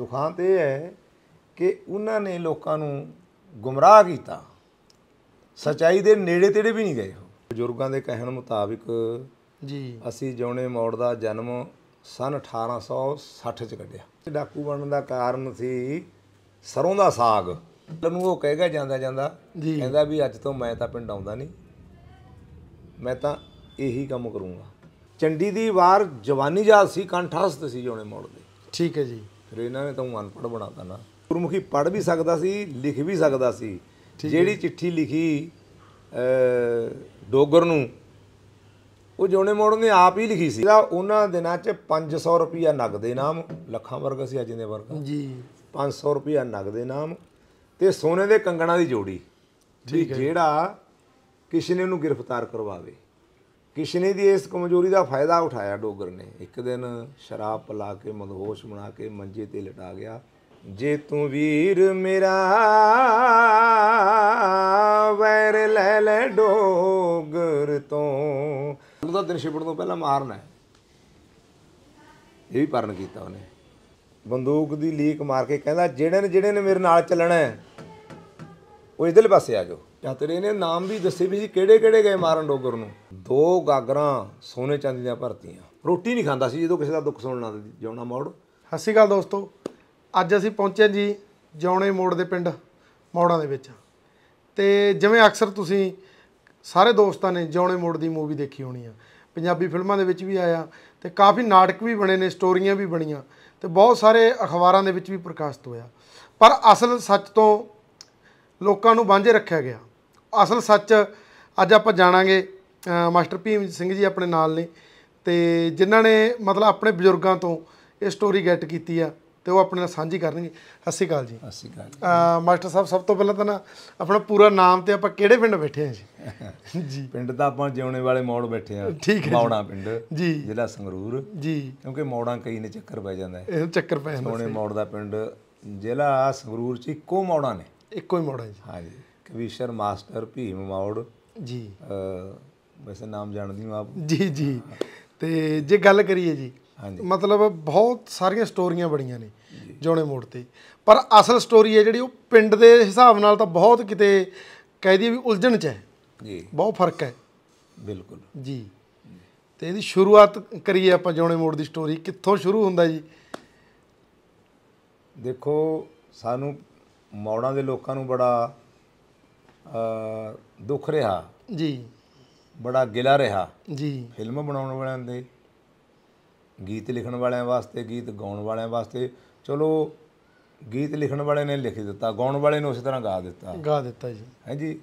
ਦੁਖਾਂਤ ਇਹ ਹੈ ਕਿ ਉਹਨਾਂ ਨੇ ਲੋਕਾਂ ਨੂੰ ਗੁੰਮਰਾਹ ਕੀਤਾ ਸਚਾਈ ਦੇ ਨੇੜੇ ਤੇੜੇ ਵੀ ਨਹੀਂ ਗਏ ਬਜ਼ੁਰਗਾਂ ਦੇ ਕਹਿਣ ਮੁਤਾਬਿਕ ਜੀ ਅਸੀਂ ਜੌਣੇ ਮੌੜ ਦਾ ਜਨਮ ਸਨ 1860 ਚ ਕੱਢਿਆ ਡਾਕੂ ਬਣਨ ਦਾ ਕਾਰਨ ਸੀ ਸਰੋਂ ਦਾ ਸਾਗ ਨੂੰ ਉਹ ਕਹਿ ਗਿਆ ਜਾਂਦਾ ਜਾਂਦਾ ਕਹਿੰਦਾ ਵੀ ਅੱਜ ਤੋਂ ਮੈਂ ਤਾਂ ਪਿੰਡ ਆਉਂਦਾ ਨਹੀਂ ਮੈਂ ਤਾਂ ਇਹੀ ਕੰਮ ਕਰੂੰਗਾ ਚੰਡੀ ਦੀ ਵਾਰ ਜਵਾਨੀ ਜਾਤ ਸੀ ਕੰਠਾਸਤ ਸੀ ਜੋਨੇ ਮੌੜ ਦੇ ਠੀਕ ਹੈ ਜੀ ਫਿਰ ਇਹਨਾਂ ਨੇ ਤਾਂ ਅਨਪੜ ਬਣਾਤਾ ਨਾ ਗੁਰਮੁਖੀ ਪੜ ਵੀ ਸਕਦਾ ਸੀ ਲਿਖ ਵੀ ਸਕਦਾ ਸੀ ਜਿਹੜੀ ਚਿੱਠੀ ਲਿਖੀ ਡੋਗਰ ਨੂੰ ਉਹ ਜੋਨੇ ਮੋੜ ਨੇ ਆਪ ਹੀ ਲਿਖੀ ਸੀ ਉਹਨਾਂ ਦਿਨਾਂ 'ਚ 500 ਰੁਪਿਆ ਨਗਦੇ ਨਾਮ ਲੱਖਾਂ ਵਰਗਾ ਸੀ ਅਜਿੰਦੇ ਵਰਗਾ ਜੀ 500 ਰੁਪਿਆ ਨਗਦੇ ਨਾਮ ਤੇ ਸੋਨੇ ਦੇ ਕੰਗਣਾ ਦੀ ਜੋੜੀ ਠੀਕ ਜਿਹੜਾ ਕਿਸੇ ਨੇ ਉਹਨੂੰ ਗ੍ਰਿਫਤਾਰ ਕਰਵਾਵੇ ਕਿਸ਼ਨੇ ਦੀ ਇਸ ਕਮਜ਼ੋਰੀ ਦਾ ਫਾਇਦਾ ਉਠਾਇਆ ਡੋਗਰ ਨੇ ਇੱਕ ਦਿਨ ਸ਼ਰਾਬ ਪਲਾ ਕੇ ਮਦਹੋਸ਼ ਬਣਾ ਕੇ ਮੰਜੇ ਤੇ ਲਟਾ ਗਿਆ ਜੇ ਤੂੰ ਵੀਰ ਮੇਰਾ ਵੈਰ ਲੈ ਲੈ ਡੋਗਰ ਤੋਂ ਉਹਦਾ ਦਿਨ ਛਿਪਣ ਤੋਂ ਪਹਿਲਾਂ ਮਾਰਨਾ ਇਹ ਵੀ ਪਰਨ ਕੀਤਾ ਉਹਨੇ ਬੰਦੂਕ ਦੀ ਲੀਕ ਮਾਰ ਕੇ ਕਹਿੰਦਾ ਜਿਹੜੇ ਨੇ ਜਿਹੜੇ ਨੇ ਮੇਰੇ ਨਾਲ ਚੱਲਣਾ ਉਹ ਇਧਰਲੇ ਪਾਸੇ ਆ ਜਾਓ ਯਾਤਰੀ ਨੇ ਨਾਮ ਵੀ ਦੱਸੇ ਵੀ ਸੀ ਕਿਹੜੇ ਕਿਹੜੇ ਗਏ ਮਾਰਨ ਡੋਗਰ ਨੂੰ ਦੋ ਗਾਗਰਾਂ ਸੋਨੇ ਚਾਂਦੀ ਦੀਆਂ ਭਰਤੀਆਂ ਰੋਟੀ ਨਹੀਂ ਖਾਂਦਾ ਸੀ ਜਦੋਂ ਕਿਸੇ ਦਾ ਦੁੱਖ ਸੁਣਨਾ ਜਿਉਣਾ ਮੋੜ ਸਤਿ ਸ਼੍ਰੀ ਅਕਾਲ ਦੋਸਤੋ ਅੱਜ ਅਸੀਂ ਪਹੁੰਚੇ ਜੀ ਜਿਉਣੇ ਮੋੜ ਦੇ ਪਿੰਡ ਮੋੜਾਂ ਦੇ ਵਿੱਚ ਤੇ ਜਿਵੇਂ ਅਕਸਰ ਤੁਸੀਂ ਸਾਰੇ ਦੋਸਤਾਂ ਨੇ ਜਿਉਣੇ ਮੋੜ ਦੀ ਮੂਵੀ ਦੇਖੀ ਹੋਣੀ ਆ ਪੰਜਾਬੀ ਫਿਲਮਾਂ ਦੇ ਵਿੱਚ ਵੀ ਆਇਆ ਤੇ ਕਾਫੀ ਨਾਟਕ ਵੀ ਬਣੇ ਨੇ ਸਟੋਰੀਆਂ ਵੀ ਬਣੀਆਂ ਤੇ ਬਹੁਤ ਸਾਰੇ ਅਖਬਾਰਾਂ ਦੇ ਵਿੱਚ ਵੀ ਪ੍ਰਕਾਸ਼ਿਤ ਹੋਇਆ ਪਰ ਅਸਲ ਸੱਚ ਤੋਂ ਲੋਕਾਂ ਨੂੰ ਵਾਂਝੇ ਰੱਖਿਆ ਗਿਆ ਅਸਲ ਸੱਚ ਅੱਜ ਆਪਾਂ ਜਾਣਾਂਗੇ ਮਾਸਟਰ ਭੀਮ ਸਿੰਘ ਜੀ ਆਪਣੇ ਨਾਲ ਨੇ ਤੇ ਜਿਨ੍ਹਾਂ ਨੇ ਮਤਲਬ ਆਪਣੇ ਬਜ਼ੁਰਗਾਂ ਤੋਂ ਇਹ ਸਟੋਰੀ ਗੈਟ ਕੀਤੀ ਆ ਤੇ ਉਹ ਆਪਣੇ ਨਾਲ ਸਾਂਝੀ ਕਰਨਗੇ ਸਤਿ ਸ਼੍ਰੀ ਅਕਾਲ ਜੀ ਸਤਿ ਸ਼੍ਰੀ ਅਕਾਲ ਮਾਸਟਰ ਸਾਹਿਬ ਸਭ ਤੋਂ ਪਹਿਲਾਂ ਤਾਂ ਆਪਣਾ ਪੂਰਾ ਨਾਮ ਤੇ ਆਪਾਂ ਕਿਹੜੇ ਪਿੰਡ ਬੈਠੇ ਆ ਜੀ ਜੀ ਪਿੰਡ ਤਾਂ ਆਪਾਂ ਜਿਉਣੇ ਵਾਲੇ ਮੌੜ ਬੈਠੇ ਆ ਮੌੜਾ ਪਿੰਡ ਜੀ ਜ਼ਿਲ੍ਹਾ ਸੰਗਰੂਰ ਜੀ ਕਿਉਂਕਿ ਮੌੜਾਂ ਕਈ ਨੇ ਚੱਕਰ ਪੈ ਜਾਂਦਾ ਇਹ ਚੱਕਰ ਪੈ ਜਾਂਦਾ ਸੋਹਣੇ ਮੌੜ ਦਾ ਪਿੰਡ ਜ਼ਿਲ੍ਹਾ ਸੰਗਰੂਰ ਚ ਇੱਕੋ ਮੌੜਾਂ ਨੇ ਇੱਕੋ ਹੀ ਮੌੜਾਂ ਜੀ ਹਾਂ ਜੀ ਕਵੀਸ਼ਰ ਮਾਸਟਰ ਭੀਮ ਮੌੜ ਜੀ ਵੈਸੇ ਨਾਮ ਜਾਣਦੀ ਹਾਂ ਆਪ ਜੀ ਜੀ ਤੇ ਜੇ ਗੱਲ ਕਰੀਏ ਜੀ ਮਤਲਬ ਬਹੁਤ ਸਾਰੀਆਂ ਸਟੋਰੀਆਂ ਬੜੀਆਂ ਨੇ ਜੋਣੇ ਮੋੜ ਤੇ ਪਰ ਅਸਲ ਸਟੋਰੀ ਹੈ ਜਿਹੜੀ ਉਹ ਪਿੰਡ ਦੇ ਹਿਸਾਬ ਨਾਲ ਤਾਂ ਬਹੁਤ ਕਿਤੇ ਕਹਿ ਦੀ ਵੀ ਉਲਝਣ ਚ ਹੈ ਜੀ ਬਹੁਤ ਫਰਕ ਹੈ ਬਿਲਕੁਲ ਜੀ ਤੇ ਇਹਦੀ ਸ਼ੁਰੂਆਤ ਕਰੀਏ ਆਪਾਂ ਜੋਣੇ ਮੋੜ ਦੀ ਸਟੋਰੀ ਕਿੱਥੋਂ ਸ਼ੁਰੂ ਹੁੰਦਾ ਜੀ ਦੇਖੋ ਸਾਨੂੰ ਮੌੜਾਂ ਦੇ ਲੋਕਾਂ ਨੂੰ ਬੜਾ ਦੁੱਖ ਰਿਹਾ ਜੀ ਬੜਾ ਗਿਲਾ ਰਿਹਾ ਜੀ ਫਿਲਮ ਬਣਾਉਣ ਵਾਲਿਆਂ ਦੇ ਗੀਤ ਲਿਖਣ ਵਾਲਿਆਂ ਵਾਸਤੇ ਗੀਤ ਗਾਉਣ ਵਾਲਿਆਂ ਵਾਸਤੇ ਚਲੋ ਗੀਤ ਲਿਖਣ ਵਾਲੇ ਨੇ ਲਿਖ ਦਿੱਤਾ ਗਾਉਣ ਵਾਲੇ ਨੇ ਉਸੇ ਤਰ੍ਹਾਂ ਗਾ ਦਿੱਤਾ ਗਾ ਦਿੱਤਾ ਜੀ ਹਾਂਜੀ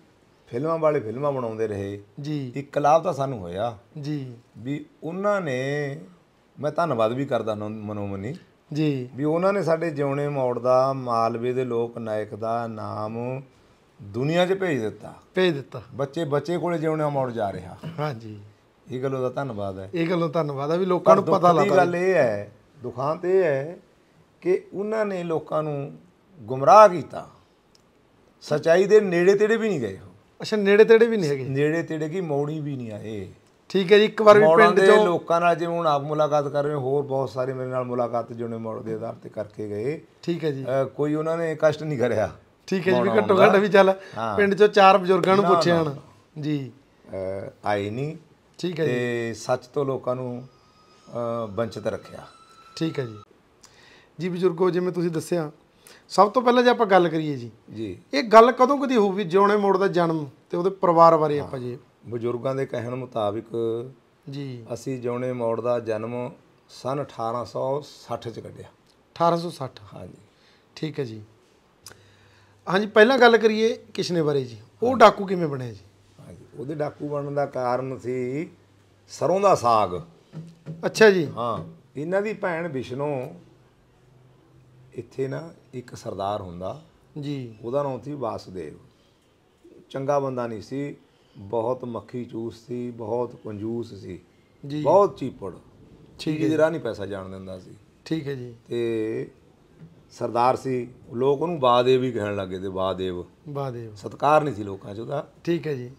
ਫਿਲਮਾਂ ਵਾਲੇ ਫਿਲਮਾਂ ਬਣਾਉਂਦੇ ਰਹੇ ਜੀ ਇਕਲਾਬ ਤਾਂ ਸਾਨੂੰ ਹੋਇਆ ਜੀ ਵੀ ਉਹਨਾਂ ਨੇ ਮੈਂ ਧੰਨਵਾਦ ਵੀ ਕਰਦਾ ਮਨੋਮਨੀ ਜੀ ਵੀ ਉਹਨਾਂ ਨੇ ਸਾਡੇ ਜਿਉਣੇ ਮੌੜ ਦਾ ਮਾਲਵੇ ਦੇ ਲੋਕ ਨਾਇਕ ਦਾ ਨਾਮ ਦੁਨੀਆ 'ਚ ਭੇਜ ਦਿੱਤਾ ਭੇਜ ਦਿੱਤਾ ਬੱਚੇ ਬੱਚੇ ਕੋਲੇ ਜਿਉਣਾ ਮੌੜ ਜਾ ਰਿਹਾ ਹਾਂਜੀ ਇਹ ਗੱਲੋਂ ਦਾ ਧੰਨਵਾਦ ਹੈ ਇਹ ਗੱਲੋਂ ਧੰਨਵਾਦ ਹੈ ਵੀ ਲੋਕਾਂ ਨੂੰ ਪਤਾ ਲੱਗਦਾ ਗੱਲ ਇਹ ਹੈ ਦੁਖਾਂਤ ਇਹ ਹੈ ਕਿ ਉਹਨਾਂ ਨੇ ਲੋਕਾਂ ਨੂੰ ਗੁੰਮਰਾਹ ਕੀਤਾ ਸਚਾਈ ਦੇ ਨੇੜੇ ਤੇੜੇ ਵੀ ਨਹੀਂ ਗਏ ਅੱਛਾ ਨੇੜੇ ਤੇੜੇ ਵੀ ਨਹੀਂ ਹੈਗੇ ਨੇੜੇ ਤੇੜੇ ਕੀ ਮੌੜੀ ਵੀ ਨਹੀਂ ਆਏ ਠੀਕ ਹੈ ਜੀ ਇੱਕ ਵਾਰ ਵੀ ਪਿੰਡ ਚੋਂ ਲੋਕਾਂ ਨਾਲ ਜਿਵੇਂ ਹੁਣ ਆਪ ਮੁਲਾਕਾਤ ਕਰ ਰਹੇ ਹੋਰ ਬਹੁਤ ਸਾਰੇ ਮੇਰੇ ਨਾਲ ਮੁਲਾਕਾਤ ਜਿਉਣੇ ਮੌੜ ਦੇ ਆਧਾਰ ਤੇ ਕਰਕੇ ਗਏ ਠੀਕ ਹੈ ਜੀ ਕੋਈ ਉਹਨਾਂ ਨੇ ਕਸ਼ਟ ਨਹੀਂ ਕਰਿਆ ਠੀਕ ਹੈ ਜੀ ਵੀ ਘੱਟੋ ਘੱਟ ਵੀ ਚੱਲ ਪਿੰਡ ਚੋਂ ਚਾਰ ਬਜ਼ੁਰਗਾਂ ਨੂੰ ਪੁੱਛਿਆ ਹਨ ਜੀ ਆਏ ਨਹੀਂ ਠੀਕ ਹੈ ਜੀ ਤੇ ਸੱਚ ਤੋਂ ਲੋਕਾਂ ਨੂੰ ਬੰਚਤ ਰੱਖਿਆ ਠੀਕ ਹੈ ਜੀ ਜੀ ਬਜ਼ੁਰਗੋ ਜਿਵੇਂ ਤੁਸੀਂ ਦੱਸਿਆ ਸਭ ਤੋਂ ਪਹਿਲਾਂ ਜੇ ਆਪਾਂ ਗੱਲ ਕਰੀਏ ਜੀ ਜੀ ਇਹ ਗੱਲ ਕਦੋਂ ਕਦੀ ਹੋਊਗੀ ਜਿਉਣੇ ਮੋੜ ਦਾ ਜਨਮ ਤੇ ਉਹਦੇ ਪਰਿਵਾਰ ਬਾਰੇ ਆਪਾਂ ਜੀ ਬਜ਼ੁਰਗਾਂ ਦੇ ਕਹਿਣ ਮੁਤਾਬਿਕ ਜੀ ਅਸੀਂ ਜਿਉਣੇ ਮੋੜ ਦਾ ਜਨਮ ਸਨ 1860 ਚ ਕੱਢਿਆ 1860 ਹਾਂਜੀ ਠੀਕ ਹੈ ਜੀ ਹਾਂਜੀ ਪਹਿਲਾਂ ਗੱਲ ਕਰੀਏ ਕਿਸ਼ਨੇ ਬਾਰੇ ਜੀ ਉਹ ਡਾਕੂ ਕਿਵੇਂ ਬਣਿਆ ਜੀ ਹਾਂਜੀ ਉਹਦੇ ਡਾਕੂ ਬਣਨ ਦਾ ਕਾਰਨ ਸੀ ਸਰੋਂ ਦਾ ਸਾਗ ਅੱਛਾ ਜੀ ਹਾਂ ਇਹਨਾਂ ਦੀ ਭੈਣ ਵਿਸ਼ਨੂ ਇੱਥੇ ਨਾ ਇੱਕ ਸਰਦਾਰ ਹੁੰਦਾ ਜੀ ਉਹਦਾ ਨਾਮ ਸੀ ਵਾਸਦੇਵ ਚੰਗਾ ਬੰਦਾ ਨਹੀਂ ਸੀ ਬਹੁਤ ਮੱਖੀ ਚੂਸ ਸੀ ਬਹੁਤ ਕੰਜੂਸ ਸੀ ਜੀ ਬਹੁਤ ਚੀਪੜ ਠੀਕ ਹੈ ਜਿਹੜਾ ਨਹੀਂ ਪੈਸਾ ਜਾਣ ਦਿੰਦਾ ਸੀ ਠੀਕ ਹੈ ਜੀ ਤੇ ਸਰਦਾਰ ਸੀ ਲੋਕ ਉਹਨੂੰ ਬਾਦੇਵ ਵੀ ਕਹਿਣ ਲੱਗੇ ਤੇ ਬਾਦੇਵ ਬਾਦੇਵ ਸਤਕਾਰ ਨਹੀਂ ਸੀ ਲੋਕਾਂ 'ਚ ਉਹਦਾ ਠੀਕ ਹੈ ਜੀ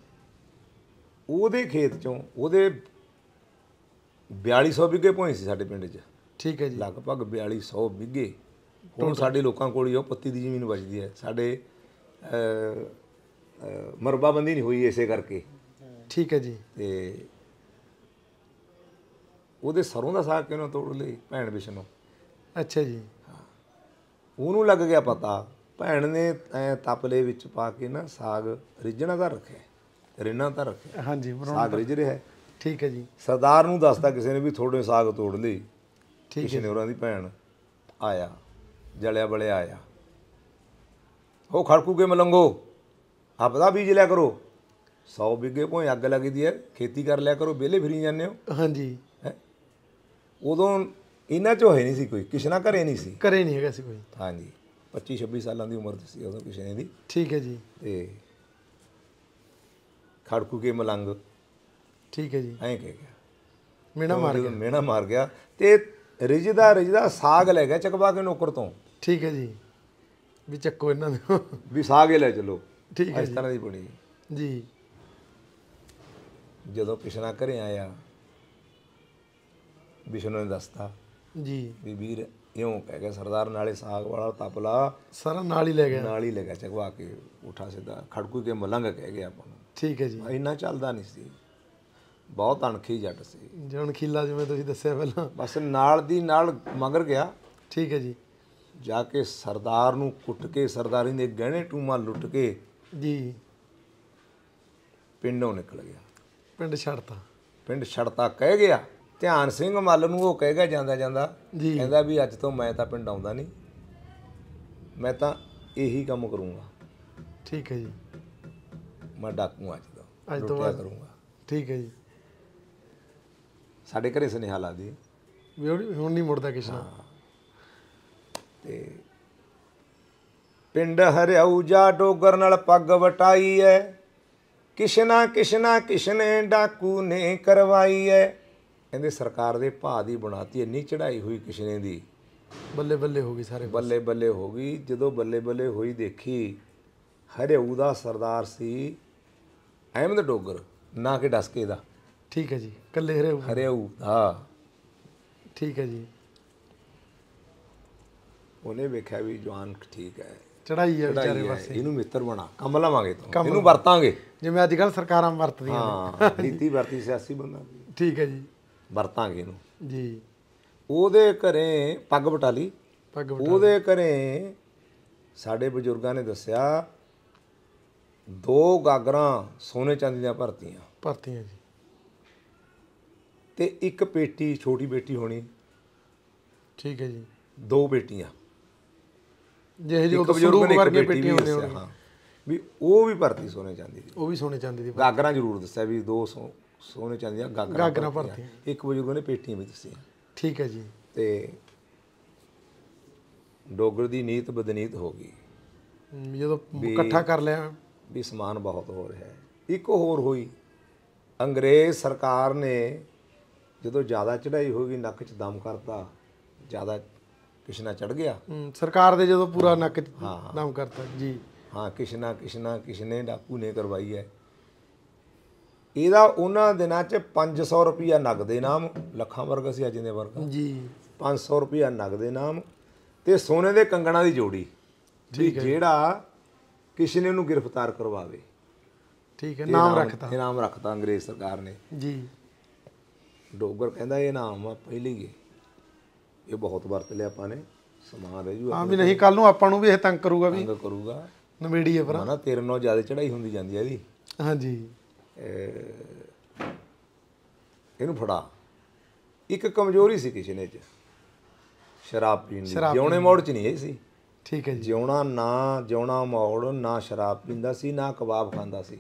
ਉਹਦੇ ਖੇਤ ਚੋਂ ਉਹਦੇ 4200 ਵਿਗੇ ਭੋਏ ਸੀ ਸਾਡੇ ਪਿੰਡ 'ਚ ਠੀਕ ਹੈ ਜੀ ਲਗਭਗ 4200 ਵਿਗੇ ਹੁਣ ਸਾਡੇ ਲੋਕਾਂ ਕੋਲ ਹੀ ਉਹ ਪੱਤੀ ਦੀ ਜ਼ਮੀਨ ਬਚਦੀ ਹੈ ਸਾਡੇ ਮਰਬਾਬੰਦੀ ਨਹੀਂ ਹੋਈ ਇਸੇ ਕਰਕੇ ਠੀਕ ਹੈ ਜੀ ਤੇ ਉਹਦੇ ਸਰੋਂ ਦਾ ਸਾਗ ਕਿਹਨੂੰ ਤੋੜ ਲਈ ਭੈਣ ਵਿਸ਼ਨੂੰ ਅੱਛਾ ਜੀ ਉਹਨੂੰ ਲੱਗ ਗਿਆ ਪਤਾ ਭੈਣ ਨੇ ਐ ਤਪਲੇ ਵਿੱਚ ਪਾ ਕੇ ਨਾ ਸਾਗ ਰਿਜਣਾ ਦਾ ਰੱਖਿਆ ਰਿਨਾ ਤਾਂ ਰੱਖਿਆ ਹਾਂਜੀ ਸਾਗ ਰਿਜ ਰਿਹਾ ਹੈ ਠੀਕ ਹੈ ਜੀ ਸਰਦਾਰ ਨੂੰ ਦੱਸਦਾ ਕਿਸੇ ਨੇ ਵੀ ਥੋੜੇ ਸਾਗ ਤੋੜ ਲਈ ਠੀਕ ਹੈ ਕਿਸ਼ਨੋਰਾਂ ਦੀ ਭੈਣ ਆਇਆ ਜਲਿਆ ਬਲਿਆ ਆਇਆ ਉਹ ਖੜਕੂ ਕੇ ਮਲੰਗੋ ਆਪਦਾ ਬੀਜ ਲਿਆ ਕਰੋ 100 ਬਿੱਗੇ ਭੋਏ ਅੱਗ ਲੱਗਦੀ ਹੈ ਖੇਤੀ ਕਰ ਲਿਆ ਕਰੋ ਬੇਲੇ ਫਰੀ ਜਾਂਦੇ ਹੋ ਹਾਂਜੀ ਉਦੋਂ ਇਹਨਾਂ ਚ ਹੈ ਨਹੀਂ ਸੀ ਕੋਈ ਕਿਸ਼ਨਾ ਘਰੇ ਨਹੀਂ ਸੀ ਘਰੇ ਨਹੀਂ ਹੈਗਾ ਸੀ ਕੋਈ ਹਾਂਜੀ 25 26 ਸਾਲਾਂ ਦੀ ਉਮਰ ਸੀ ਉਦੋਂ ਕਿਸ਼ਨੇ ਦੀ ਠੀਕ ਹੈ ਜੀ ਤੇ ਖੜਕੂ ਕੇ ਮਲੰਗ ਠੀਕ ਹੈ ਜੀ ਐਂ ਕਹਿ ਗਿਆ ਮੇਣਾ ਮਾਰ ਗਿਆ ਮੇਣਾ ਮਾਰ ਗਿਆ ਤੇ ਰਿਜਦਾ ਰਿਜਦਾ ਸਾਗ ਲੈ ਗਿਆ ਚਕਵਾ ਕੇ ਨੌਕਰ ਤੋਂ ਠੀਕ ਹੈ ਜੀ ਵੀ ਚੱਕੋ ਇਹਨਾਂ ਨੂੰ ਵੀ ਸਾਗ ਲੈ ਚਲੋ ਠੀਕ ਹੈ ਇਸ ਤਰ੍ਹਾਂ ਦੀ ਬਣੀ ਜੀ ਜਦੋਂ ਕਿਸ਼ਨਾ ਘਰੇ ਆਇਆ ਵਿਸ਼ਨੂੰ ਨੇ ਦੱਸਤਾ ਜੀ ਵੀ ਵੀਰ ਇਉਂ ਕਹਿ ਗਿਆ ਸਰਦਾਰ ਨਾਲੇ ਸਾਗ ਵਾਲਾ ਤਪਲਾ ਸਰ ਨਾਲ ਹੀ ਲੈ ਗਿਆ ਨਾਲ ਹੀ ਲੈ ਗਿਆ ਚਗਵਾ ਕੇ ਉਠਾ ਸਿੱਧਾ ਖੜਕੂ ਕੇ ਮਲੰਗ ਕਹਿ ਗਿਆ ਆਪਾਂ ਨੂੰ ਠੀਕ ਹੈ ਜੀ ਇੰਨਾ ਚੱਲਦਾ ਨਹੀਂ ਸੀ ਬਹੁਤ ਅਣਖੀ ਜੱਟ ਸੀ ਜਣਖੀਲਾ ਜਿਵੇਂ ਤੁਸੀਂ ਦੱਸਿਆ ਪਹਿਲਾਂ ਬਸ ਨਾਲ ਦੀ ਨਾਲ ਮਗਰ ਗਿਆ ਠੀਕ ਹੈ ਜੀ ਜਾ ਕੇ ਸਰਦਾਰ ਨੂੰ ਕੁੱਟ ਕੇ ਸਰਦਾਰੀ ਦੇ ਗਹਿਣੇ ਟੂਮਾ ਲੁੱਟ ਕੇ ਜੀ ਪਿੰਡੋਂ ਨਿਕਲ ਗਿਆ ਪਿੰਡ ਛੜਤਾ ਪਿੰਡ ਛੜਤਾ ਕਹਿ ਗਿਆ ਧਿਆਨ ਸਿੰਘ ਮੱਲ ਨੂੰ ਉਹ ਕਹੇਗਾ ਜਾਂਦਾ ਜਾਂਦਾ ਕਹਿੰਦਾ ਵੀ ਅੱਜ ਤੋਂ ਮੈਂ ਤਾਂ ਪਿੰਡ ਆਉਂਦਾ ਨਹੀਂ ਮੈਂ ਤਾਂ ਇਹੀ ਕੰਮ ਕਰੂੰਗਾ ਠੀਕ ਹੈ ਜੀ ਮੈਂ ਡਾਕੂ ਅੱਜ ਤੋਂ ਅੱਜ ਤੋਂ ਕਰੂੰਗਾ ਠੀਕ ਹੈ ਜੀ ਸਾਡੇ ਘਰੇ ਸੁਨੇਹਾ ਲਾ ਦੀ ਵੀ ਹੁਣ ਨਹੀਂ ਮੁੜਦਾ ਕਿਸ਼ਨਾ ਤੇ ਪਿੰਡ ਹਰਿਆਉ ਜਾ ਡੋਗਰ ਨਾਲ ਪੱਗ ਵਟਾਈ ਐ ਕਿਸ਼ਨਾ ਕਿਸ਼ਨਾ ਕਿਸ਼ਨੇ ਡਾਕੂ ਨੇ ਕਰਵਾਈ ਐ ਕਹਿੰਦੇ ਸਰਕਾਰ ਦੇ ਭਾਅ ਦੀ ਬਣਾਤੀ ਇੰਨੀ ਚੜਾਈ ਹੋਈ ਕਿਸ਼ਨੇ ਦੀ ਬੱਲੇ ਬੱਲੇ ਹੋ ਗਈ ਸਾਰੇ ਬੱਲੇ ਬੱਲੇ ਹੋ ਗਈ ਜਦੋਂ ਬੱਲੇ ਬੱਲੇ ਹੋਈ ਦੇਖੀ ਹਰਿਆਊ ਦਾ ਸਰਦਾਰ ਸੀ ਅਹਿਮਦ ਡੋਗਰ ਨਾ ਕਿ ਡਸਕੇ ਦਾ ਠੀਕ ਹੈ ਜੀ ਕੱਲੇ ਹਰਿਆਊ ਹਰਿਆਊ ਹਾਂ ਠੀਕ ਹੈ ਜੀ ਉਹਨੇ ਵੇਖਿਆ ਵੀ ਜਵਾਨ ਠੀਕ ਹੈ ਚੜਾਈ ਹੈ ਵਿਚਾਰੇ ਵਾਸਤੇ ਇਹਨੂੰ ਮਿੱਤਰ ਬਣਾ ਕੰਮ ਲਾਵਾਂਗੇ ਤੂੰ ਇਹਨੂੰ ਵਰਤਾਂਗੇ ਜਿਵੇਂ ਅੱਜ ਕੱਲ ਸਰਕਾਰਾਂ ਵਰਤਦੀਆਂ ਹਾਂ ਨੀਤੀ ਵਰਤੀ ਸਿਆਸੀ ਬੰਦਾ ਠੀਕ ਹੈ ਜੀ ਵਰਤਾਂਗੇ ਇਹਨੂੰ ਜੀ ਉਹਦੇ ਘਰੇ ਪੱਗ ਬਟਾਲੀ ਪੱਗ ਉਹਦੇ ਘਰੇ ਸਾਡੇ ਬਜ਼ੁਰਗਾਂ ਨੇ ਦੱਸਿਆ ਦੋ ਗਾਗਰਾਂ ਸੋਨੇ ਚਾਂਦੀ ਦੀਆਂ ਭਰਤੀਆਂ ਭਰਤੀਆਂ ਜੀ ਤੇ ਇੱਕ ਪੇਟੀ ਛੋਟੀ ਬੇਟੀ ਹੋਣੀ ਠੀਕ ਹੈ ਜੀ ਦੋ ਬੇਟੀਆਂ ਜਿਹੇ ਜਿਹੇ ਬਜ਼ੁਰਗ ਵਰਗੇ ਬੇਟੀ ਹੁੰਦੇ ਹਾਂ ਵੀ ਉਹ ਵੀ ਭਰਤੀ ਸੋਨੇ ਚਾਂਦੀ ਦੀ ਉਹ ਵੀ ਸੋਨੇ ਚਾਂਦੀ ਦੀ ਗਾਗਰਾਂ ਜ਼ਰੂਰ ਦੱਸਿਆ ਵੀ ਦੋ ਸੋਨੇ ਚਾਂਦੀਆਂ ਗਾਗਰਾਂ ਗਾਗਰਾ ਭਰਤੀ ਇੱਕ ਬਜ਼ੁਰਗ ਨੇ ਪੇਟੀਆਂ ਵੀ ਦੱਸੀਆਂ ਠੀਕ ਹੈ ਜੀ ਤੇ ਡੋਗਰ ਦੀ ਨੀਤ ਬਦਨੀਤ ਹੋ ਗਈ ਜਦੋਂ ਇਕੱਠਾ ਕਰ ਲਿਆ ਵੀ ਸਮਾਨ ਬਹੁਤ ਹੋ ਰਿਹਾ ਹੈ ਇੱਕ ਹੋਰ ਹੋਈ ਅੰਗਰੇਜ਼ ਸਰਕਾਰ ਨੇ ਜਦੋਂ ਜ਼ਿਆਦਾ ਚੜਾਈ ਹੋ ਗਈ ਨੱਕ 'ਚ ਦਮ ਕਰਤਾ ਜ਼ਿਆਦਾ ਕਿਸ਼ਨਾ ਚੜ ਗਿਆ ਸਰਕਾਰ ਦੇ ਜਦੋਂ ਪੂਰਾ ਨੱਕ ਦਮ ਕਰਤਾ ਜੀ ਹਾਂ ਕਿਸ਼ਨਾ ਕਿਸ਼ਨਾ ਕਿਸ਼ਨੇ ਡਾਕੂ ਨੇ ਕਰਵਾਈ ਹੈ ਇਹਦਾ ਉਹਨਾਂ ਦਿਨਾਂ 'ਚ 500 ਰੁਪਿਆ ਨਗਦ ਨਾਮ ਲੱਖਾਂ ਵਰਗਾ ਸੀ ਅੱਜ ਦੇ ਵਰਗਾ ਜੀ 500 ਰੁਪਿਆ ਨਗਦ ਨਾਮ ਤੇ ਸੋਨੇ ਦੇ ਕੰਗਣਾ ਦੀ ਜੋੜੀ ਠੀਕ ਜਿਹੜਾ ਕਿਸੇ ਨੇ ਉਹਨੂੰ ਗ੍ਰਿਫਤਾਰ ਕਰਵਾਵੇ ਠੀਕ ਹੈ ਨਾਮ ਰੱਖਤਾ ਇਨਾਮ ਰੱਖਤਾ ਅੰਗਰੇਜ਼ ਸਰਕਾਰ ਨੇ ਜੀ ਡੋਗਰ ਕਹਿੰਦਾ ਇਹ ਨਾਮ ਆ ਪਹਿਲੀ ਗੇ ਇਹ ਬਹੁਤ ਵਰਤ ਲਿਆ ਆਪਾਂ ਨੇ ਸਮਾਨ ਰਹਿ ਜੂ ਆ ਵੀ ਨਹੀਂ ਕੱਲ ਨੂੰ ਆਪਾਂ ਨੂੰ ਵੀ ਇਹ ਤੰਗ ਕਰੂਗਾ ਵੀ ਤੰਗ ਕਰੂਗਾ ਨਵੇੜੀ ਹੈ ਪਰ ਨਾ ਤੇਰੇ ਨਾਲ ਜ਼ਿਆਦਾ ਚੜਾਈ ਹੁੰਦੀ ਜਾਂਦੀ ਹੈ ਇਹਦੀ ਹਾਂਜੀ ਇਹਨੂੰ ਫੜਾ ਇੱਕ ਕਮਜ਼ੋਰੀ ਸੀ ਕਿਸੇ ਨੇ ਚ ਸ਼ਰਾਬ ਪੀਣ ਦੀ ਜਿਉਣੇ ਮੋੜ ਚ ਨਹੀਂ ਇਹ ਸੀ ਠੀਕ ਹੈ ਜੀ ਜਿਉਣਾ ਨਾ ਜਿਉਣਾ ਮੋੜ ਨਾ ਸ਼ਰਾਬ ਪੀਂਦਾ ਸੀ ਨਾ ਕਬਾਬ ਖਾਂਦਾ ਸੀ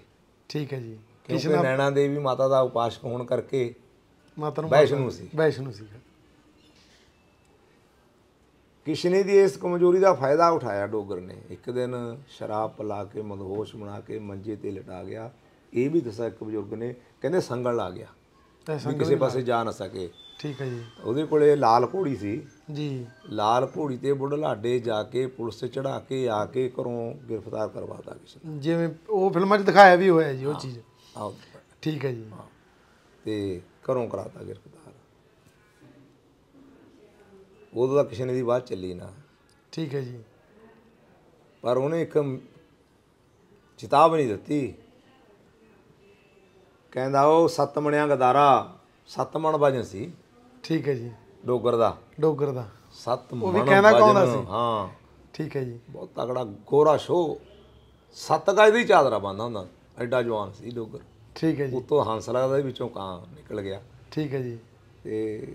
ਠੀਕ ਹੈ ਜੀ ਕਿਉਂਕਿ ਨੈਣਾ ਦੇਵੀ ਮਾਤਾ ਦਾ ਉਪਾਸ਼ਕ ਹੋਣ ਕਰਕੇ ਮਾਤਾ ਨੂੰ ਵੈਸ਼ਨੂ ਸੀ ਵੈਸ਼ਨੂ ਸੀ ਕਿਸ਼ਨੇ ਦੀ ਇਸ ਕਮਜ਼ੋਰੀ ਦਾ ਫਾਇਦਾ ਉਠਾਇਆ ਡੋਗਰ ਨੇ ਇੱਕ ਦਿਨ ਸ਼ਰਾਬ ਪਲਾ ਕੇ ਮਦਹੋਸ਼ ਬਣਾ ਕੇ ਮੰਜੇ ਤੇ ਲਟਾ ਗਿਆ ਇਹ ਵੀ ਦੱਸਿਆ ਇੱਕ ਬਜ਼ੁਰਗ ਨੇ ਕਹਿੰਦੇ ਸੰਗਲ ਆ ਗਿਆ ਵੀ ਕਿਸੇ ਪਾਸੇ ਜਾ ਨਾ ਸਕੇ ਠੀਕ ਹੈ ਜੀ ਉਹਦੇ ਕੋਲੇ ਲਾਲ ਘੋੜੀ ਸੀ ਜੀ ਲਾਲ ਘੋੜੀ ਤੇ ਲਾਡੇ ਜਾ ਕੇ ਪੁਲਿਸ ਤੇ ਚੜਾ ਕੇ ਆ ਕੇ ਘਰੋਂ ਗ੍ਰਿਫਤਾਰ ਕਰਵਾਤਾ ਕਿਸੇ ਜਿਵੇਂ ਉਹ ਫਿਲਮਾਂ 'ਚ ਦਿਖਾਇਆ ਵੀ ਹੋਇਆ ਜੀ ਉਹ ਚੀਜ਼ ਆਹ ਠੀਕ ਹੈ ਜੀ ਤੇ ਘਰੋਂ ਕਰਾਤਾ ਗ੍ਰਿਫਤਾਰ ਉਹਦਾ ਕਿਸੇ ਨੇ ਦੀ ਬਾਤ ਚੱਲੀ ਨਾ ਠੀਕ ਹੈ ਜੀ ਪਰ ਉਹਨੇ ਇੱਕ ਚਿਤਾਵਨੀ ਦਿੱਤੀ ਕਹਿੰਦਾ ਉਹ ਮਣਿਆਂ ਗਦਾਰਾ ਸਤਮਣ ਭਜਨ ਸੀ ਠੀਕ ਹੈ ਜੀ ਡੋਗਰ ਦਾ ਡੋਗਰ ਦਾ ਸਤਮਣ ਉਹ ਵੀ ਕਹਿੰਦਾ ਕੌਣ ਸੀ ਹਾਂ ਠੀਕ ਹੈ ਜੀ ਬਹੁਤ ਤਗੜਾ ਗੋਰਾ ਸ਼ੋ ਸੱਤ ਗਜ ਦੀ ਚਾਦਰਾ ਬੰਨਦਾ ਹੁੰਦਾ ਐਡਾ ਜਵਾਨ ਸੀ ਡੋਗਰ ਠੀਕ ਹੈ ਜੀ ਉਤੋਂ ਹੰਸ ਲੱਗਦਾ ਵਿੱਚੋਂ ਕਾਂ ਨਿਕਲ ਗਿਆ ਠੀਕ ਹੈ ਜੀ ਤੇ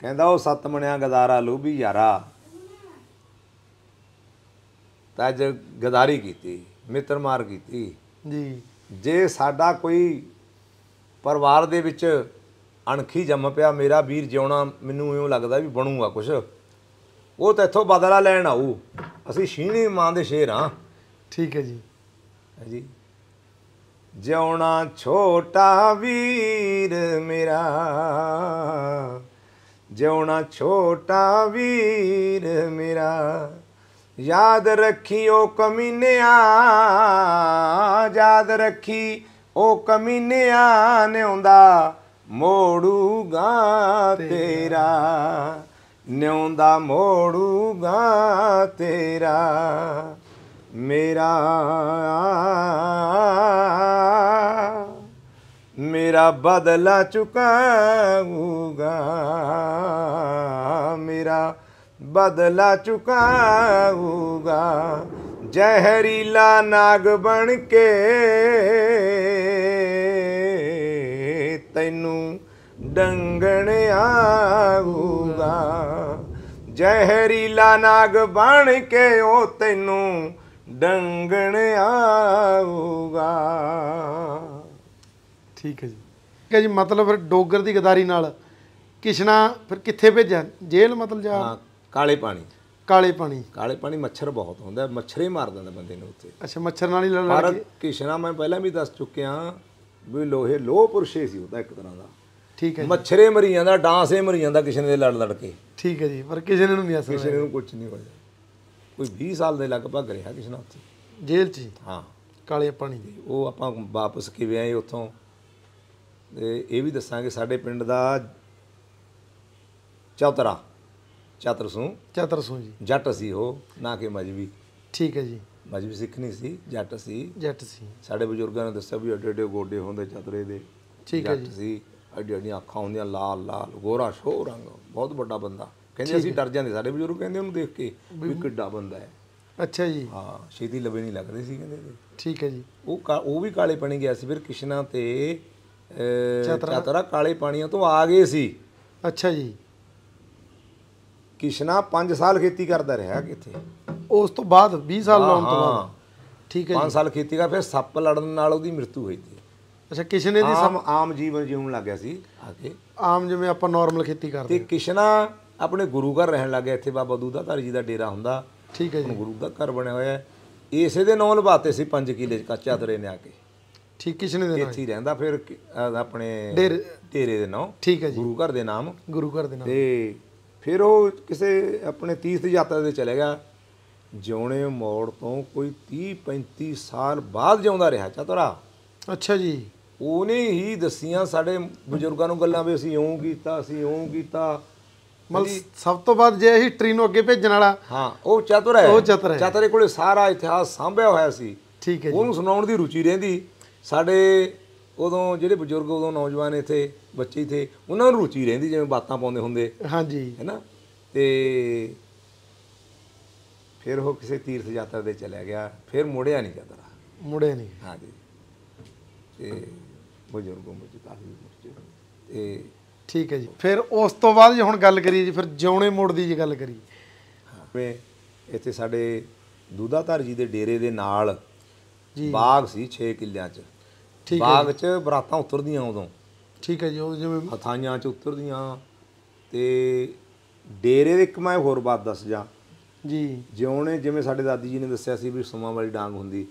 ਕਹਿੰਦਾ ਉਹ ਮਣਿਆਂ ਗਦਾਰਾ ਲੋਭੀ ਯਾਰਾ ਤਾਂ ਗਦਾਰੀ ਕੀਤੀ ਮਿੱਤਰ ਮਾਰ ਕੀਤੀ ਜੀ ਜੇ ਸਾਡਾ ਕੋਈ ਪਰਿਵਾਰ ਦੇ ਵਿੱਚ ਅਣਖੀ ਜੰਮ ਪਿਆ ਮੇਰਾ ਵੀਰ ਜਿਉਣਾ ਮੈਨੂੰ ਇਉਂ ਲੱਗਦਾ ਵੀ ਬਣੂਗਾ ਕੁਛ ਉਹ ਤਾਂ ਇੱਥੋਂ ਬਦਲਾ ਲੈਣ ਆਉ ਅਸੀਂ ਸ਼ੀਣੀ ਮਾਂ ਦੇ ਸ਼ੇਰ ਆ ਠੀਕ ਹੈ ਜੀ ਜੀ ਜਿਉਣਾ ਛੋਟਾ ਵੀਰ ਮੇਰਾ ਜਿਉਣਾ ਛੋਟਾ ਵੀਰ ਮੇਰਾ ਯਾਦ ਰੱਖਿਓ ਕਮੀਨਿਆ ਯਾਦ ਰੱਖੀ ਉਹ ਕਮੀਨਿਆਂ ਨਿਉਂਦਾ ਮੋੜੂਗਾ ਤੇਰਾ ਨਿਉਂਦਾ ਮੋੜੂਗਾ ਤੇਰਾ ਮੇਰਾ ਮੇਰਾ ਬਦਲਾ ਚੁਕਾਉਗਾ ਮੇਰਾ ਬਦਲਾ ਚੁਕਾਉਗਾ ਜ਼ਹਿਰੀਲਾ ਨਾਗ ਬਣ ਕੇ ਤੈਨੂੰ ਡੰਗਣ ਆਊਗਾ ਜ਼ਹਿਰੀਲਾ ਨਾਗ ਬਣ ਕੇ ਉਹ ਤੈਨੂੰ ਡੰਗਣ ਆਊਗਾ ਠੀਕ ਹੈ ਜੀ ਠੀਕ ਹੈ ਜੀ ਮਤਲਬ ਫਿਰ ਡੋਗਰ ਦੀ ਗਦਾਰੀ ਨਾਲ ਕਿਸ਼ਨਾ ਫਿਰ ਕਿੱਥੇ ਭੇਜਿਆ ਜੇਲ੍ਹ ਮਤਲਬ ਜਾ ਹਾਂ ਕਾਲੇ ਪਾਣੀ ਕਾਲੇ ਪਾਣੀ ਕਾਲੇ ਪਾਣੀ ਮੱਛਰ ਬਹੁਤ ਹੁੰਦਾ ਮੱਛਰੇ ਮਾਰ ਦਿੰਦਾ ਬੰਦੇ ਨੂੰ ਉੱਥੇ ਅੱਛਾ ਮੱਛਰ ਨਾਲ ਹੀ ਲੜਨਾ ਲੜ ਪਰ ਕਿਸ਼ਨਾ ਮੈਂ ਪਹਿਲਾਂ ਵੀ ਦੱਸ ਚੁੱਕਿਆ ਵੀ ਲੋਹੇ ਲੋਹ ਪੁਰਸ਼ੇ ਸੀ ਉਹਦਾ ਇੱਕ ਤਰ੍ਹਾਂ ਦਾ ਠੀਕ ਹੈ ਮੱਛਰੇ ਮਰੀ ਜਾਂਦਾ ਡਾਂਸੇ ਮਰੀ ਜਾਂਦਾ ਕਿਸ਼ਨੇ ਦੇ ਲੜ ਲੜ ਕੇ ਠੀਕ ਹੈ ਜੀ ਪਰ ਕਿਸੇ ਨੂੰ ਨਹੀਂ ਅਸਰ ਕਿਸੇ ਨੂੰ ਕੁਝ ਨਹੀਂ ਹੋਇਆ ਕੋਈ 20 ਸਾਲ ਦੇ ਲਗਭਗ ਰਿਹਾ ਕਿਸ਼ਨਾ ਉੱਥੇ ਜੇਲ੍ਹ 'ਚ ਹਾਂ ਕਾਲੇ ਪਾਣੀ ਦੇ ਉਹ ਆਪਾਂ ਵਾਪਸ ਕਿਵੇਂ ਆਏ ਉੱਥੋਂ ਇਹ ਵੀ ਦੱਸਾਂਗੇ ਸਾਡੇ ਪਿੰਡ ਦਾ ਚੌਤਰਾ ਚਤਰਸੂ ਚਤਰਸੂ ਜੀ ਜੱਟ ਸੀ ਉਹ ਨਾ ਕਿ ਮਜਬੀ ਠੀਕ ਹੈ ਜੀ ਮਜਬੀ ਸਿੱਖ ਨਹੀਂ ਸੀ ਜੱਟ ਸੀ ਜੱਟ ਸੀ ਸਾਡੇ ਬਜ਼ੁਰਗਾਂ ਨੇ ਦੱਸਿਆ ਵੀ ਅੱਡੇ ਅੱਡੇ ਗੋਡੇ ਹੁੰਦੇ ਚਤਰੇ ਦੇ ਠੀਕ ਹੈ ਜੀ ਜੱਟ ਸੀ ਅੱਡੀ ਅੱਡੀਆਂ ਅੱਖਾਂ ਹੁੰਦੀਆਂ ਲਾਲ ਲਾਲ ਗੋਰਾ ਸ਼ੋ ਰੰਗ ਬਹੁਤ ਵੱਡਾ ਬੰਦਾ ਕਹਿੰਦੇ ਅਸੀਂ ਡਰ ਜਾਂਦੇ ਸਾਡੇ ਬਜ਼ੁਰਗ ਕਹਿੰਦੇ ਉਹਨੂੰ ਦੇਖ ਕੇ ਵੀ ਕਿੱਡਾ ਬੰਦਾ ਹੈ ਅੱਛਾ ਜੀ ਹਾਂ ਛੇਤੀ ਲਵੇ ਨਹੀਂ ਲੱਗਦੇ ਸੀ ਕਹਿੰਦੇ ਠੀਕ ਹੈ ਜੀ ਉਹ ਉਹ ਵੀ ਕਾਲੇ ਪਾਣੀ ਗਿਆ ਸੀ ਫਿਰ ਕਿਸ਼ਨਾ ਤੇ ਚਤਰਾ ਕਾਲੇ ਪਾਣੀਆਂ ਤੋਂ ਆ ਗਏ ਸੀ ਅੱਛਾ ਜੀ ਕਿਸ਼ਨਾ 5 ਸਾਲ ਖੇਤੀ ਕਰਦਾ ਰਿਹਾ ਕਿੱਥੇ ਉਸ ਤੋਂ ਬਾਅਦ 20 ਸਾਲ ਲਾਉਣ ਤੋਂ ਬਾਅਦ ਠੀਕ ਹੈ ਜੀ 5 ਸਾਲ ਖੇਤੀ ਕਰ ਫਿਰ ਸੱਪ ਲੜਨ ਨਾਲ ਉਹਦੀ ਮ੍ਰਿਤੂ ਹੋਈ ਸੀ ਅੱਛਾ ਕਿਸ਼ਨੇ ਦੀ ਸਮ ਆਮ ਜੀਵਨ ਜਿਉਣ ਲੱਗ ਗਿਆ ਸੀ ਆ ਕੇ ਆਮ ਜਿਵੇਂ ਆਪਾਂ ਨਾਰਮਲ ਖੇਤੀ ਕਰਦੇ ਤੇ ਕਿਸ਼ਨਾ ਆਪਣੇ ਗੁਰੂ ਘਰ ਰਹਿਣ ਲੱਗ ਗਿਆ ਇੱਥੇ ਬਾਬਾ ਦੂਦਾਧਾਰੀ ਜੀ ਦਾ ਡੇਰਾ ਹੁੰਦਾ ਠੀਕ ਹੈ ਜੀ ਗੁਰੂ ਦਾ ਘਰ ਬਣਿਆ ਹੋਇਆ ਇਸੇ ਦੇ ਨਾਂ ਲਵਾਤੇ ਸੀ 5 ਕਿਲੇ ਕੱਚਾ ਦਰੇ ਨੇ ਆ ਕੇ ਠੀਕ ਕਿਸ਼ਨੇ ਦੇ ਨਾਂ ਇੱਥੇ ਰਹਿੰਦਾ ਫਿਰ ਆਪਣੇ ਡੇਰੇ ਦੇ ਨਾਂ ਠੀਕ ਹੈ ਜੀ ਗੁਰੂ ਘਰ ਦੇ ਨਾਮ ਗੁਰੂ ਘਰ ਦੇ ਨਾਮ ਤੇ ਫਿਰ ਉਹ ਕਿਸੇ ਆਪਣੇ ਤੀਰਥ ਯਾਤਰਾ ਤੇ ਚਲੇ ਗਿਆ ਜਿਉਣੇ ਮੋੜ ਤੋਂ ਕੋਈ 30 35 ਸਾਲ ਬਾਅਦ ਜਿਉਂਦਾ ਰਿਹਾ ਚਤਰਾ ਅੱਛਾ ਜੀ ਉਹਨੇ ਹੀ ਦੱਸੀਆਂ ਸਾਡੇ ਬਜ਼ੁਰਗਾਂ ਨੂੰ ਗੱਲਾਂ ਵੀ ਅਸੀਂ ਓਂ ਕੀਤਾ ਅਸੀਂ ਓਂ ਕੀਤਾ ਮਤਲਬ ਸਭ ਤੋਂ ਬਾਅਦ ਜੇ ਟ੍ਰੇਨ ਨੂੰ ਅੱਗੇ ਭੇਜਣ ਵਾਲਾ ਹਾਂ ਉਹ ਚਤੁਰ ਹੈ ਉਹ ਚਤੁਰ ਹੈ ਚਤੁਰੇ ਕੋਲੇ ਸਾਰਾ ਇਤਿਹਾਸ ਸਾਂਭਿਆ ਹੋਇਆ ਸੀ ਠੀਕ ਹੈ ਜੀ ਉਹਨੂੰ ਸੁਣਾਉਣ ਦੀ ਰੁਚੀ ਰਹਿੰਦੀ ਸਾਡੇ ਉਦੋਂ ਜਿਹੜੇ ਬਜ਼ੁਰਗ ਉਦੋਂ ਨੌਜਵਾਨ ਇਥੇ ਬੱਚੇ ਇਥੇ ਉਹਨਾਂ ਨੂੰ ਰੁਚੀ ਰਹਿੰਦੀ ਜਿਵੇਂ ਬਾਤਾਂ ਪਾਉਂਦੇ ਹੁੰਦੇ ਹਾਂਜੀ ਹੈਨਾ ਤੇ ਫਿਰ ਉਹ ਕਿਸੇ ਤੀਰਥ ਯਾਤਰਾ ਦੇ ਚਲਾ ਗਿਆ ਫਿਰ ਮੁੜਿਆ ਨਹੀਂ ਜਾਂਦਾ ਮੁੜਿਆ ਨਹੀਂ ਹਾਂਜੀ ਤੇ ਬਜ਼ੁਰਗ ਉਮਰ ਕਾਫੀ ਮੁਸ਼ਕਿਲ ਤੇ ਠੀਕ ਹੈ ਜੀ ਫਿਰ ਉਸ ਤੋਂ ਬਾਅਦ ਜੇ ਹੁਣ ਗੱਲ ਕਰੀਏ ਜੀ ਫਿਰ ਜਿਉਣੇ ਮੋੜ ਦੀ ਜੇ ਗੱਲ ਕਰੀਏ ਹਾਂ ਇੱਥੇ ਸਾਡੇ ਦੂਦਾਧਰ ਜੀ ਦੇ ਡੇਰੇ ਦੇ ਨਾਲ ਜੀ ਬਾਗ ਸੀ 6 ਕਿੱਲਿਆਂ ਚ ਬਾਗ 'ਚ ਬਰਾਤਾਂ ਉਤਰਦੀਆਂ ਉਦੋਂ ਠੀਕ ਹੈ ਜੀ ਉਹ ਜਿਵੇਂ ਹਥਾਈਆਂ 'ਚ ਉਤਰਦੀਆਂ ਤੇ ਡੇਰੇ ਦੇ ਇੱਕ ਮੈਂ ਹੋਰ ਬਾਤ ਦੱਸ ਜਾ ਜੀ ਜਿਉਣੇ ਜਿਵੇਂ ਸਾਡੇ ਦਾਦੀ ਜੀ ਨੇ ਦੱਸਿਆ ਸੀ ਵੀ ਸੁਮਾ ਵਾਲੀ ਡਾਂਗ ਹੁੰਦੀ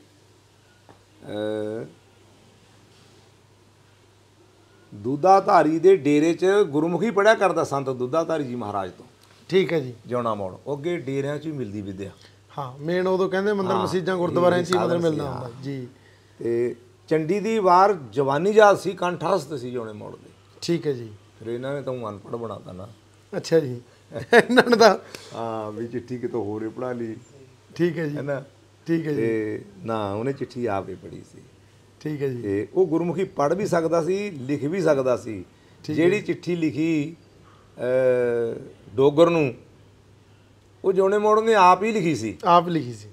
ਦੁੱਧਾਧਾਰੀ ਦੇ ਡੇਰੇ 'ਚ ਗੁਰਮੁਖੀ ਪੜਿਆ ਕਰਦਾ ਸੰਤ ਦੁੱਧਾਧਾਰੀ ਜੀ ਮਹਾਰਾਜ ਤੋਂ ਠੀਕ ਹੈ ਜੀ ਜਿਉਣਾ ਮੌੜ ਅੱਗੇ ਡੇਰਿਆਂ 'ਚ ਹੀ ਮਿਲਦੀ ਵਿਦਿਆ ਹਾਂ ਮੇਨ ਉਦੋਂ ਕਹਿੰਦੇ ਮੰਦਰ ਮਸੀਜਾਂ ਗੁਰਦੁਆਰਿਆਂ 'ਚ ਹੀ ਮਦਰ ਮਿਲਦਾ ਹੁੰਦਾ ਜੀ ਤੇ ਚੰਡੀ ਦੀ ਵਾਰ ਜਵਾਨੀ ਜਾਤ ਸੀ ਕੰਠਾਸਤ ਸੀ ਜੋਨੇ ਮੋੜ ਦੇ ਠੀਕ ਹੈ ਜੀ ਫਿਰ ਇਹਨਾਂ ਨੇ ਤਾਂ ਅਨਪੜ ਬਣਾਤਾ ਨਾ ਅੱਛਾ ਜੀ ਇਹਨਾਂ ਨੇ ਤਾਂ ਹਾਂ ਵੀ ਚਿੱਠੀ ਕਿਤੋਂ ਹੋਰੇ ਪੜਾ ਲਈ ਠੀਕ ਹੈ ਜੀ ਹੈ ਨਾ ਠੀਕ ਹੈ ਜੀ ਤੇ ਨਾ ਉਹਨੇ ਚਿੱਠੀ ਆਪ ਹੀ ਪੜੀ ਸੀ ਠੀਕ ਹੈ ਜੀ ਤੇ ਉਹ ਗੁਰਮੁਖੀ ਪੜ ਵੀ ਸਕਦਾ ਸੀ ਲਿਖ ਵੀ ਸਕਦਾ ਸੀ ਜਿਹੜੀ ਚਿੱਠੀ ਲਿਖੀ ਡੋਗਰ ਨੂੰ ਉਹ ਜੋਨੇ ਮੋੜ ਨੇ ਆਪ ਹੀ ਲਿਖੀ ਸੀ ਆਪ ਲਿਖੀ ਸੀ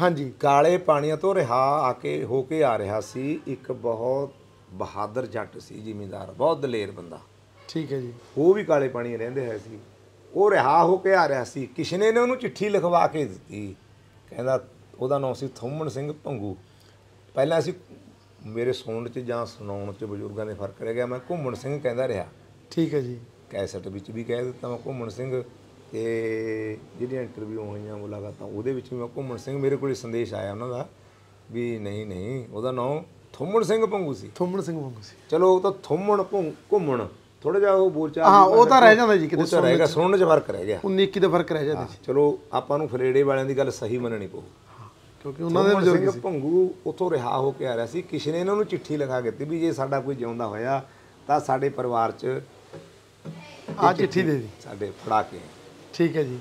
ਹਾਂਜੀ ਕਾਲੇ ਪਾਣੀਆਂ ਤੋਂ ਰਿਹਾ ਆ ਕੇ ਹੋ ਕੇ ਆ ਰਿਹਾ ਸੀ ਇੱਕ ਬਹੁਤ ਬਹਾਦਰ ਜੱਟ ਸੀ ਜ਼ਿਮੀਂਦਾਰ ਬਹੁਤ ਦਲੇਰ ਬੰਦਾ ਠੀਕ ਹੈ ਜੀ ਉਹ ਵੀ ਕਾਲੇ ਪਾਣੀ ਰਹਿੰਦੇ ਹੈ ਸੀ ਉਹ ਰਿਹਾ ਹੋ ਕੇ ਆ ਰਿਹਾ ਸੀ ਕਿਸ਼ਨੇ ਨੇ ਉਹਨੂੰ ਚਿੱਠੀ ਲਿਖਵਾ ਕੇ ਦਿੱਤੀ ਕਹਿੰਦਾ ਉਹਦਾ ਨਾਮ ਸੀ ਥੁੰਮਣ ਸਿੰਘ ਭੰਗੂ ਪਹਿਲਾਂ ਅਸੀਂ ਮੇਰੇ ਸੌਣ 'ਚ ਜਾਂ ਸੁਣਾਉਣ 'ਚ ਬਜ਼ੁਰਗਾਂ ਦੇ ਫਰਕ ਰਹਿ ਗਿਆ ਮੈਂ ਘੁੰਮਣ ਸਿੰਘ ਕਹਿੰਦਾ ਰਿਹਾ ਠੀਕ ਹੈ ਜੀ ਕੈਸਟ ਵਿੱਚ ਵੀ ਕਹਿ ਦਿੱਤਾ ਮੈਂ ਘੁੰਮਣ ਸਿੰਘ ਤੇ ਜਿਹੜੀਆਂ ਇੰਟਰਵਿਊ ਹੋਈਆਂ ਮੁਲਾਕਾਤਾਂ ਉਹਦੇ ਵਿੱਚ ਵੀ ਮੈਂ ਘੁੰਮਣ ਸਿੰਘ ਮੇਰੇ ਕੋਲੇ ਸੰਦੇਸ਼ ਆਇਆ ਉਹਨਾਂ ਦਾ ਵੀ ਨਹੀਂ ਨਹੀਂ ਉਹਦਾ ਨਾਮ ਥੁੰਮਣ ਸਿੰਘ ਪੰਗੂ ਸੀ ਥੁੰਮਣ ਸਿੰਘ ਪੰਗੂ ਸੀ ਚਲੋ ਉਹ ਤਾਂ ਥੁੰਮਣ ਘੁੰਮਣ ਥੋੜਾ ਜਿਹਾ ਉਹ ਬੋਲਚਾਲ ਹਾਂ ਉਹ ਤਾਂ ਰਹਿ ਜਾਂਦਾ ਜੀ ਕਿਤੇ ਸੁਣਨ ਰਹਿ ਸੁਣਨ 'ਚ ਫਰਕ ਰਹਿ ਗਿਆ 19 21 ਦਾ ਫਰਕ ਰਹਿ ਜਾਂਦਾ ਜੀ ਚਲੋ ਆਪਾਂ ਨੂੰ ਫਲੇੜੇ ਵਾਲਿਆਂ ਦੀ ਗੱਲ ਸਹੀ ਮੰਨਣੀ ਪਊ ਕਿਉਂਕਿ ਉਹਨਾਂ ਦੇ ਬਜ਼ੁਰਗ ਸਿੰਘ ਭੰਗੂ ਉੱਥੋਂ ਰਿਹਾ ਹੋ ਕੇ ਆ ਰਿਹਾ ਸੀ ਕਿਸੇ ਨੇ ਇਹਨਾਂ ਨੂੰ ਚਿੱਠੀ ਲਿਖਾ ਦਿੱਤੀ ਵੀ ਜੇ ਸਾਡਾ ਕੋਈ ਜਿਉਂਦਾ ਹੋਇਆ ਤਾਂ ਸਾਡੇ ਪਰਿਵਾਰ 'ਚ ਆ ਚਿੱਠੀ ਦੇ ਦੇ ਸਾਡੇ ਫੜਾ ਕੇ ਠੀਕ ਹੈ ਜੀ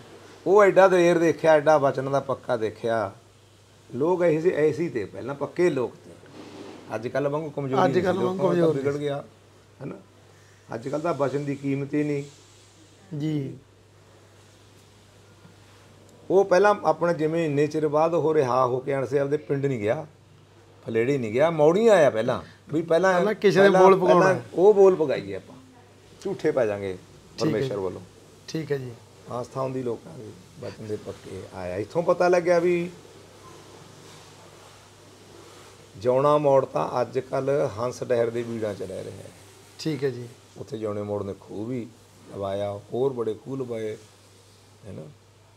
ਉਹ ਐਡਾ ਦੇਰ ਦੇਖਿਆ ਐਡਾ ਬਚਨ ਦਾ ਪੱਕਾ ਦੇਖਿਆ ਲੋਕ ਐਸੀ ਐਸੀ ਤੇ ਪਹਿਲਾਂ ਪੱਕੇ ਲੋਕ ਤੇ ਅੱਜ ਕੱਲ ਵਾਂਗੂ ਕਮਜ਼ੋਰ ਅੱਜ ਕੱਲ ਵਾਂਗੂ ਕਮਜ਼ੋਰ ਵਿਗੜ ਗਿਆ ਹੈਨਾ ਅੱਜ ਕੱਲ ਦਾ ਬਚਨ ਦੀ ਕੀਮਤ ਹੀ ਨਹੀਂ ਜੀ ਉਹ ਪਹਿਲਾਂ ਆਪਣੇ ਜਿਵੇਂ ਇੰਨੇ ਚਿਰ ਬਾਅਦ ਹੋ ਰਿਹਾ ਹੋ ਕੇ ਅਣਸੇ ਆਪਦੇ ਪਿੰਡ ਨਹੀਂ ਗਿਆ ਫਲੇੜੀ ਨਹੀਂ ਗਿਆ ਮੌੜੀ ਆਇਆ ਪਹਿਲਾਂ ਵੀ ਪਹਿਲਾਂ ਪਹਿਲਾਂ ਕਿਸੇ ਦੇ ਬੋਲ ਪਗਾਉਣਾ ਉਹ ਬੋਲ ਪਗਾਈਏ ਆਪਾਂ ਝੂਠੇ ਪੈ ਜਾਾਂਗੇ ਪਰਮੇਸ਼ਰ ਵੱਲੋਂ ਠੀਕ ਹੈ ਜੀ ਆਸਥਾ ਹੁੰਦੀ ਲੋਕਾਂ ਦੀ ਬਚਨ ਦੇ ਪੱਕੇ ਆਇਆ ਇਥੋਂ ਪਤਾ ਲੱਗਿਆ ਵੀ ਜੌਣਾ ਮੋੜ ਤਾਂ ਅੱਜ ਕੱਲ ਹੰਸ ਡਹਿਰ ਦੇ ਵੀੜਾਂ ਚ ਰਹਿ ਰਿਹਾ ਹੈ ਠੀਕ ਹੈ ਜੀ ਉੱਥੇ ਜੌਣੇ ਮੋੜ ਨੇ ਖੂਬ ਹੀ ਲਵਾਇਆ ਹੋਰ ਬੜੇ ਖੂਹ ਬਏ ਹੈ ਨਾ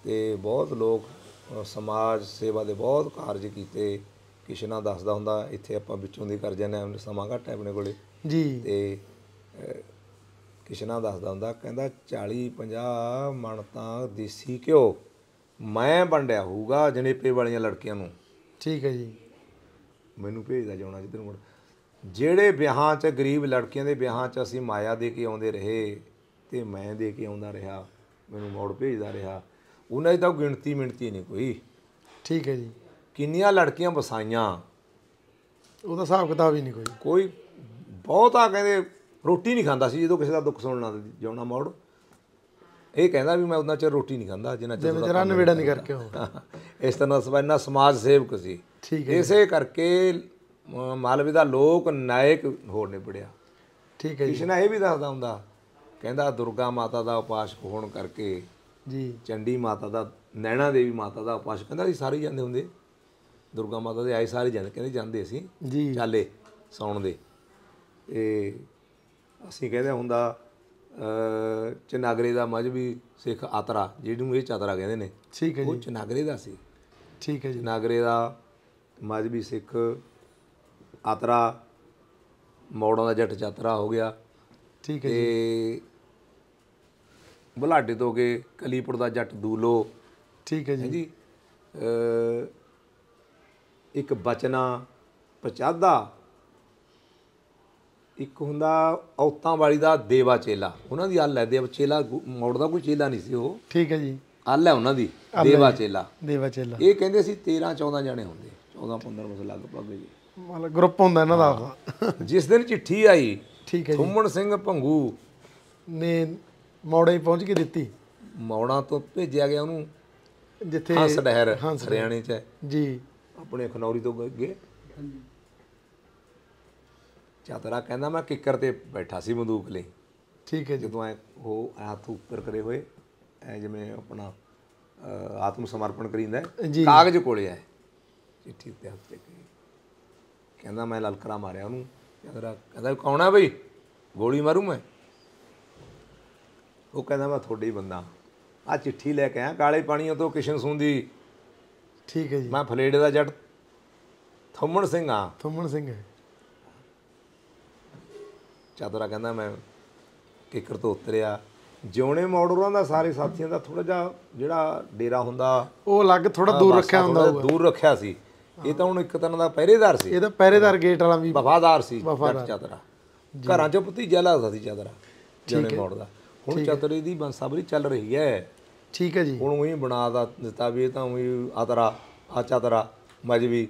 ਤੇ ਬਹੁਤ ਲੋਕ ਸਮਾਜ ਸੇਵਾ ਦੇ ਬਹੁਤ ਕਾਰਜ ਕੀਤੇ ਕਿਸੇ ਨਾਲ ਦੱਸਦਾ ਹੁੰਦਾ ਇੱਥੇ ਆਪਾਂ ਵਿੱਚੋਂ ਦੀ ਕਰ ਜਾਂਦੇ ਆਂ ਸਮਾਂ ਘੱਟ ਹੈ ਆਪਣੇ ਕੋਲੇ ਜੀ ਤੇ ਕਿਸ਼ਨਾ ਦੱਸਦਾ ਹੁੰਦਾ ਕਹਿੰਦਾ 40 50 ਮਣ ਤਾਂ ਦੇਸੀ ਘਿਓ ਮੈਂ ਵੰਡਿਆ ਹੋਊਗਾ ਜਨੇਪੇ ਵਾਲੀਆਂ ਲੜਕੀਆਂ ਨੂੰ ਠੀਕ ਹੈ ਜੀ ਮੈਨੂੰ ਭੇਜਦਾ ਜਾਉਣਾ ਜਿੱਧਰ ਮੁੜ ਜਿਹੜੇ ਵਿਆਹਾਂ 'ਚ ਗਰੀਬ ਲੜਕੀਆਂ ਦੇ ਵਿਆਹਾਂ 'ਚ ਅਸੀਂ ਮਾਇਆ ਦੇ ਕੇ ਆਉਂਦੇ ਰਹੇ ਤੇ ਮੈਂ ਦੇ ਕੇ ਆਉਂਦਾ ਰਿਹਾ ਮੈਨੂੰ ਮੋੜ ਭੇਜਦਾ ਰਿਹਾ ਉਹਨਾਂ ਦੀ ਤਾਂ ਗਿਣਤੀ ਮਿੰਤੀ ਨਹੀਂ ਕੋਈ ਠੀਕ ਹੈ ਜੀ ਕਿੰਨੀਆਂ ਲੜਕੀਆਂ ਵਸਾਈਆਂ ਉਹਦਾ ਹਿਸਾਬ ਕਿਤਾਬ ਹੀ ਨਹੀਂ ਕੋਈ ਕੋਈ ਬਹੁਤਾ ਕਹਿੰਦੇ ਰੋਟੀ ਨਹੀਂ ਖਾਂਦਾ ਸੀ ਜਦੋਂ ਕਿਸੇ ਦਾ ਦੁੱਖ ਸੁਣਨਾ ਜਿਉਣਾ ਮੋੜ ਇਹ ਕਹਿੰਦਾ ਵੀ ਮੈਂ ਉਹਨਾਂ ਚਿਰ ਰੋਟੀ ਨਹੀਂ ਖਾਂਦਾ ਜਿੰਨਾ ਚਿਰ ਜਿਵੇਂ ਨਵੇੜਾ ਨਹੀਂ ਕਰਕੇ ਹੋ ਇਸ ਤਰ੍ਹਾਂ ਸਵੈਨਾ ਸਮਾਜ ਸੇਵਕ ਸੀ ਠੀਕ ਹੈ ਇਸੇ ਕਰਕੇ ਮਾਲਵੇ ਦਾ ਲੋਕ ਨਾਇਕ ਹੋਰ ਪੜਿਆ ਠੀਕ ਹੈ ਜੀ ਕਿਸ਼ਨਾ ਇਹ ਵੀ ਦੱਸਦਾ ਹੁੰਦਾ ਕਹਿੰਦਾ ਦੁਰਗਾ ਮਾਤਾ ਦਾ ਉਪਾਸ਼ਕ ਹੋਣ ਕਰਕੇ ਜੀ ਚੰਡੀ ਮਾਤਾ ਦਾ ਨੈਣਾ ਦੇਵੀ ਮਾਤਾ ਦਾ ਉਪਾਸ਼ਕ ਕਹਿੰਦਾ ਸੀ ਸਾਰੇ ਜਾਂਦੇ ਹੁੰਦੇ ਦੁਰਗਾ ਮਾਤਾ ਦੇ ਆਏ ਸਾਰੇ ਜਾਂਦੇ ਕਹਿੰਦੇ ਜਾਂਦੇ ਸੀ ਜੀ ਚਾਲੇ ਸੌਣ ਦੇ ਇਹ ਅਸੀਂ ਕਹਿੰਦੇ ਹੁੰਦਾ ਚਨਾਗਰੇ ਦਾ ਮਜਬੀ ਸਿੱਖ ਆਤਰਾ ਜਿਹਨੂੰ ਇਹ ਚਾਤਰਾ ਕਹਿੰਦੇ ਨੇ ਠੀਕ ਹੈ ਜੀ ਉਹ ਚਨਾਗਰੇ ਦਾ ਸੀ ਠੀਕ ਹੈ ਜੀ ਨਾਗਰੇ ਦਾ ਮਜਬੀ ਸਿੱਖ ਆਤਰਾ ਮੋੜਾਂ ਦਾ ਜੱਟ ਚਾਤਰਾ ਹੋ ਗਿਆ ਠੀਕ ਹੈ ਜੀ ਤੇ ਬੁਲਾਡੇ ਤੋਂ ਕੇ ਕਲੀਪੁਰ ਦਾ ਜੱਟ ਦੂਲੋ ਠੀਕ ਹੈ ਜੀ ਜੀ ਇੱਕ ਬਚਨਾ ਪਚਾਦਾ ਇੱਕ ਹੁੰਦਾ ਔਤਾਂ ਵਾਲੀ ਦਾ ਦੇਵਾ ਚੇਲਾ ਉਹਨਾਂ ਦੀ ਹੱਲ ਹੈ ਦੇਵਾ ਚੇਲਾ ਮੋੜ ਦਾ ਕੋਈ ਚੇਲਾ ਨਹੀਂ ਸੀ ਉਹ ਠੀਕ ਹੈ ਜੀ ਹੱਲ ਹੈ ਉਹਨਾਂ ਦੀ ਦੇਵਾ ਚੇਲਾ ਦੇਵਾ ਚੇਲਾ ਇਹ ਕਹਿੰਦੇ ਸੀ 13 14 ਜਣੇ ਹੁੰਦੇ 14 15 ਮਸ ਲਗਭਗ ਜੀ ਮਤਲਬ ਗਰੁੱਪ ਹੁੰਦਾ ਇਹਨਾਂ ਦਾ ਜਿਸ ਦਿਨ ਚਿੱਠੀ ਆਈ ਠੀਕ ਹੈ ਜੀ ਥੁੰਮਣ ਸਿੰਘ ਭੰਗੂ ਨੇ ਮੌੜੇ ਪਹੁੰਚ ਕੇ ਦਿੱਤੀ ਮੌੜਾ ਤੋਂ ਭੇਜਿਆ ਗਿਆ ਉਹਨੂੰ ਜਿੱਥੇ ਹੰਸ ਡਹਿਰ ਹਰਿਆਣੇ ਚ ਜੀ ਆਪਣੇ ਖਨੌਰੀ ਤੋਂ ਗਏ ਹਾਂਜੀ ਚਾਤਰਾ ਕਹਿੰਦਾ ਮੈਂ ਕਿੱਕਰ ਤੇ ਬੈਠਾ ਸੀ ਬੰਦੂਕ ਲਈ ਠੀਕ ਹੈ ਜਦੋਂ ਐ ਉਹ ਹੱਥ ਉੱਪਰ ਕਰੇ ਹੋਏ ਐ ਜਿਵੇਂ ਆਪਣਾ ਆਤਮ ਸਮਰਪਣ ਕਰੀਂਦਾ ਕਾਗਜ਼ ਕੋਲੇ ਐ ਚਿੱਠੀ ਤੇ ਹੱਥ ਤੇ ਕਹਿੰਦਾ ਮੈਂ ਲਲਕਰਾ ਮਾਰਿਆ ਉਹਨੂੰ ਕਹਿੰਦਾ ਕਹਿੰਦਾ ਕੌਣ ਆ ਬਈ ਗੋਲੀ ਮਾਰੂ ਮੈਂ ਉਹ ਕਹਿੰਦਾ ਮੈਂ ਤੁਹਾਡੇ ਹੀ ਬੰਦਾ ਆ ਚਿੱਠੀ ਲੈ ਕੇ ਆਇਆ ਕਾਲੇ ਪਾਣੀਆਂ ਤੋਂ ਕਿਸ਼ਨ ਸੁੰਦੀ ਠੀਕ ਹੈ ਜੀ ਮੈਂ ਫਲੇੜੇ ਦਾ ਜੱਟ ਥੰਮਣ ਸਿੰਘ ਆ ਥੰਮਣ ਸਿੰਘ ਹੈ ਚਾਦਰਾ ਕਹਿੰਦਾ ਮੈਂ ਕਿਕਰ ਤੋਂ ਉਤਰਿਆ ਜਿਉਣੇ ਮੋੜੋਰਾਂ ਦਾ ਸਾਰੇ ਸਾਥੀਆਂ ਦਾ ਥੋੜਾ ਜਿਹਾ ਜਿਹੜਾ ਡੇਰਾ ਹੁੰਦਾ ਉਹ ਅਲੱਗ ਥੋੜਾ ਦੂਰ ਰੱਖਿਆ ਹੁੰਦਾ ਦੂਰ ਰੱਖਿਆ ਸੀ ਇਹ ਤਾਂ ਹੁਣ ਇੱਕ ਤਨ ਦਾ ਪਹਿਰੇਦਾਰ ਸੀ ਇਹ ਤਾਂ ਪਹਿਰੇਦਾਰ ਗੇਟ ਵਾਲਾ ਵੀ ਵਫਾਦਾਰ ਸੀ ਚਾਦਰਾ ਘਰਾਂ ਚੋਂ ਭਤੀਜਾ ਲੱਗਦਾ ਸੀ ਚਾਦਰਾ ਜਿਉਣੇ ਮੋੜ ਦਾ ਹੁਣ ਚਾਦਰੇ ਦੀ ਬੰਸਾਬਰੀ ਚੱਲ ਰਹੀ ਹੈ ਠੀਕ ਹੈ ਜੀ ਹੁਣ ਉਹੀ ਬਣਾ ਦਿੱਤਾ ਵੀ ਇਹ ਤਾਂ ਉਹੀ ਆਤਰਾ ਆ ਚਾਦਰਾ ਮਜਵੀ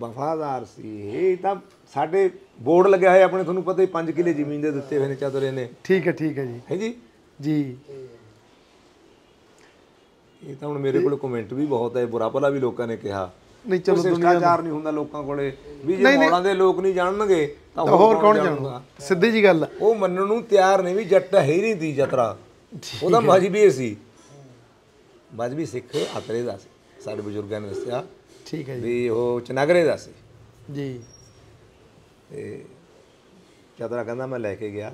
ਵਫਾਦਾਰ ਸੀ ਇਹ ਤਾਂ ਸਾਡੇ ਬੋਰਡ ਲੱਗਿਆ ਹੋਇਆ ਆਪਣੇ ਤੁਹਾਨੂੰ ਪਤਾ ਹੀ 5 ਕਿਲੇ ਜ਼ਮੀਨ ਦੇ ਦਿੱਤੇ ਹੋਏ ਨੇ ਚਾਦਰੇ ਨੇ ਠੀਕ ਹੈ ਠੀਕ ਹੈ ਜੀ ਹੈ ਜੀ ਜੀ ਇਹ ਤਾਂ ਹੁਣ ਮੇਰੇ ਕੋਲ ਕਮੈਂਟ ਵੀ ਬਹੁਤ ਹੈ ਬੁਰਾ ਭਲਾ ਵੀ ਲੋਕਾਂ ਨੇ ਕਿਹਾ ਨਹੀਂ ਚਲੋ ਦੁਨੀਆਦਾਰ ਨਹੀਂ ਹੁੰਦਾ ਲੋਕਾਂ ਕੋਲੇ ਵੀ ਜੇ ਮੌਲਾਂ ਦੇ ਲੋਕ ਨਹੀਂ ਜਾਣਨਗੇ ਤਾਂ ਹੋਰ ਕੌਣ ਜਾਣੂਗਾ ਸਿੱਧੀ ਜੀ ਗੱਲ ਉਹ ਮੰਨਣ ਨੂੰ ਤਿਆਰ ਨਹੀਂ ਵੀ ਜੱਟ ਹੈ ਨਹੀਂ ਦੀ ਜਤਰਾ ਉਹਦਾ ਮਜਬੀ ਸੀ ਮਜਬੀ ਸਿੱਖ ਅਤਰੇ ਦਾ ਸੀ ਸਾਡੇ ਬਜ਼ੁਰਗਾਂ ਨੇ ਦੱਸਿਆ ਠੀਕ ਹੈ ਜੀ ਵੀ ਉਹ ਚਨਾਗਰੇ ਦਾ ਸੀ ਜੀ ਤੇ ਚਤਰਾ ਕਹਿੰਦਾ ਮੈਂ ਲੈ ਕੇ ਗਿਆ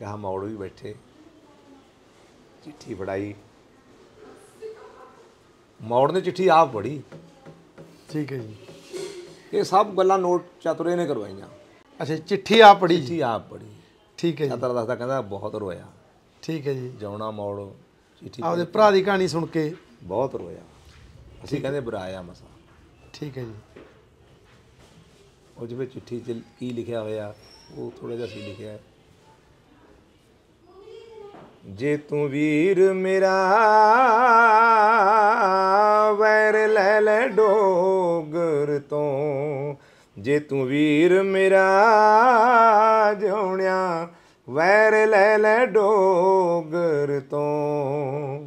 ਗਾਹ ਮੌੜ ਵੀ ਬੈਠੇ ਚਿੱਠੀ ਫੜਾਈ ਮੌੜ ਨੇ ਚਿੱਠੀ ਆਪ ਪੜੀ ਠੀਕ ਹੈ ਜੀ ਇਹ ਸਭ ਗੱਲਾਂ ਨੋਟ ਚਤੁਰੇ ਨੇ ਕਰਵਾਈਆਂ ਅੱਛਾ ਚਿੱਠੀ ਆਪ ਪੜੀ ਚਿੱਠੀ ਆਪ ਪੜੀ ਠੀਕ ਹੈ ਜੀ ਚਤਰਾ ਦੱਸਦਾ ਕਹਿੰਦਾ ਬਹੁਤ ਰੋਇਆ ਠੀਕ ਹੈ ਜੀ ਜਾਉਣਾ ਮੌੜ ਚਿੱਠੀ ਆਪਦੇ ਭਰਾ ਦੀ ਕਹਾਣੀ ਸੁਣ ਕੇ ਬਹੁਤ ਰੋਇਆ ਅਸੀਂ ਕਹਿੰਦੇ ਆਇਆ ਮਸਾ ਠੀਕ ਹੈ ਜੀ ਉਹ ਜਿਵੇਂ ਚਿੱਠੀ 'ਚ ਕੀ ਲਿਖਿਆ ਹੋਇਆ ਉਹ ਥੋੜਾ ਜਿਹਾ ਸੀ ਲਿਖਿਆ ਹੈ ਜੇ ਤੂੰ ਵੀਰ ਮੇਰਾ ਵੈਰ ਲੈ ਲੈ ਡੋਗਰ ਤੋਂ ਜੇ ਤੂੰ ਵੀਰ ਮੇਰਾ ਜਿਉਣਿਆ ਵੈਰ ਲੈ ਲੈ ਡੋਗਰ ਤੋਂ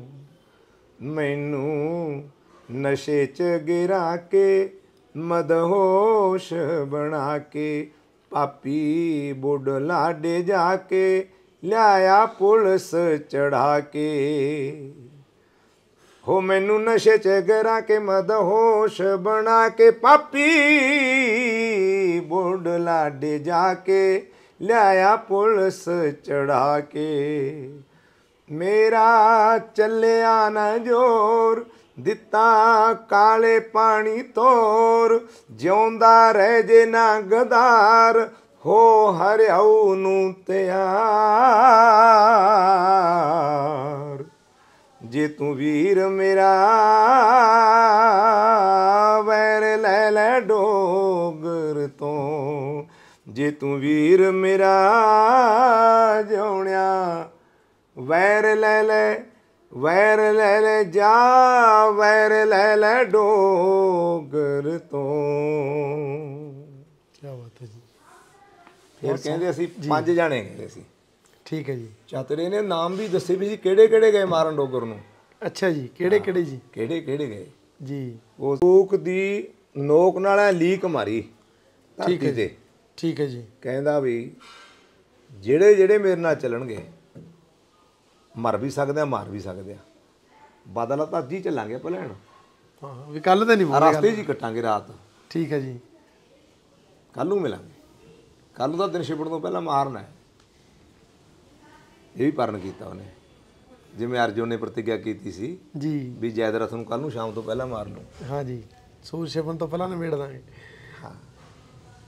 ਮੈਨੂੰ ਨਸ਼ੇ 'ਚ ਗਿਰਾ ਕੇ ਮਦਹੋਸ਼ ਬਣਾ ਕੇ ਪਾਪੀ ਬੁੱਢ ਲਾਡੇ ਜਾ ਕੇ ਲਿਆਇਆ ਪੁਲਿਸ ਚੜਾ ਕੇ ਹੋ ਮੈਨੂੰ ਨਸ਼ੇ 'ਚ ਗਰਾ ਕੇ ਮਦਹੋਸ਼ ਬਣਾ ਕੇ ਪਾਪੀ ਬੁੱਢ ਲਾਡੇ ਜਾ ਕੇ ਲਿਆਇਆ ਪੁਲਿਸ ਚੜਾ ਕੇ ਮੇਰਾ ਚੱਲਿਆ ਨਾ ਜੋਰ ਦਿੱਤਾ ਕਾਲੇ ਪਾਣੀ ਤੋਰ ਜਿਉਂਦਾ ਰਹਿ ਜੇ ਨਾ ਗਦਾਰ ਹੋ ਹਰਿਆਉ ਨੂੰ ਤਿਆਰ ਜੇ ਤੂੰ ਵੀਰ ਮੇਰਾ ਵੈਰ ਲੈ ਲੈ ਡੋਗਰ ਤੋਂ ਜੇ ਤੂੰ ਵੀਰ ਮੇਰਾ ਜਿਉਣਿਆ ਵੈਰ ਲੈ ਲੈ ਵੈਰ ਲੈ ਲੈ ਜਾ ਵੈਰ ਲੈ ਲੈ ਡੋਗਰ ਤੋਂ ਕੀ ਬਾਤ ਹੈ ਜੀ ਫਿਰ ਕਹਿੰਦੇ ਅਸੀਂ ਪੰਜ ਜਾਣੇ ਕਹਿੰਦੇ ਸੀ ਠੀਕ ਹੈ ਜੀ ਚਾਤਰੇ ਨੇ ਨਾਮ ਵੀ ਦੱਸੇ ਵੀ ਜੀ ਕਿਹੜੇ ਕਿਹੜੇ ਗਏ ਮਾਰਨ ਡੋਗਰ ਨੂੰ ਅੱਛਾ ਜੀ ਕਿਹੜੇ ਕਿਹੜੇ ਜੀ ਕਿਹੜੇ ਕਿਹੜੇ ਗਏ ਜੀ ਉਹ ਸੂਕ ਦੀ ਨੋਕ ਨਾਲ ਲੀਕ ਮਾਰੀ ਠੀਕ ਹੈ ਜੀ ਠੀਕ ਹੈ ਜੀ ਕਹਿੰਦਾ ਵੀ ਜਿਹੜੇ ਜਿਹੜੇ ਮੇਰੇ ਨਾਲ ਚੱਲਣਗੇ ਮਰ ਵੀ ਸਕਦੇ ਆ ਮਾਰ ਵੀ ਸਕਦੇ ਆ ਬਾਦਲ ਤਾਂ ਜੀ ਚੱਲਾਂਗੇ ਪਲਾਨ ਹਾਂ ਵੀ ਕੱਲ ਤੇ ਨਹੀਂ ਬੋਲਿਆ ਰਸਤੇ ਜੀ ਕੱਟਾਂਗੇ ਰਾਤ ਠੀਕ ਹੈ ਜੀ ਕੱਲ ਨੂੰ ਮਿਲਾਂਗੇ ਕੱਲ ਨੂੰ ਤਾਂ ਦਿਨ ਛਿਪਣ ਤੋਂ ਪਹਿਲਾਂ ਮਾਰਨਾ ਹੈ ਇਹ ਵੀ ਪਰਣ ਕੀਤਾ ਉਹਨੇ ਜਿਵੇਂ ਅਰਜੁਨ ਨੇ ਪ੍ਰਤੀਗਿਆ ਕੀਤੀ ਸੀ ਜੀ ਵੀ ਜੈਦਰਥ ਨੂੰ ਕੱਲ ਨੂੰ ਸ਼ਾਮ ਤੋਂ ਪਹਿਲਾਂ ਮਾਰ ਲੂ ਹਾਂ ਜੀ ਸੂਰ ਛਿਪਣ ਤੋਂ ਪਹਿਲਾਂ ਨਵੇੜ ਦਾਂਗੇ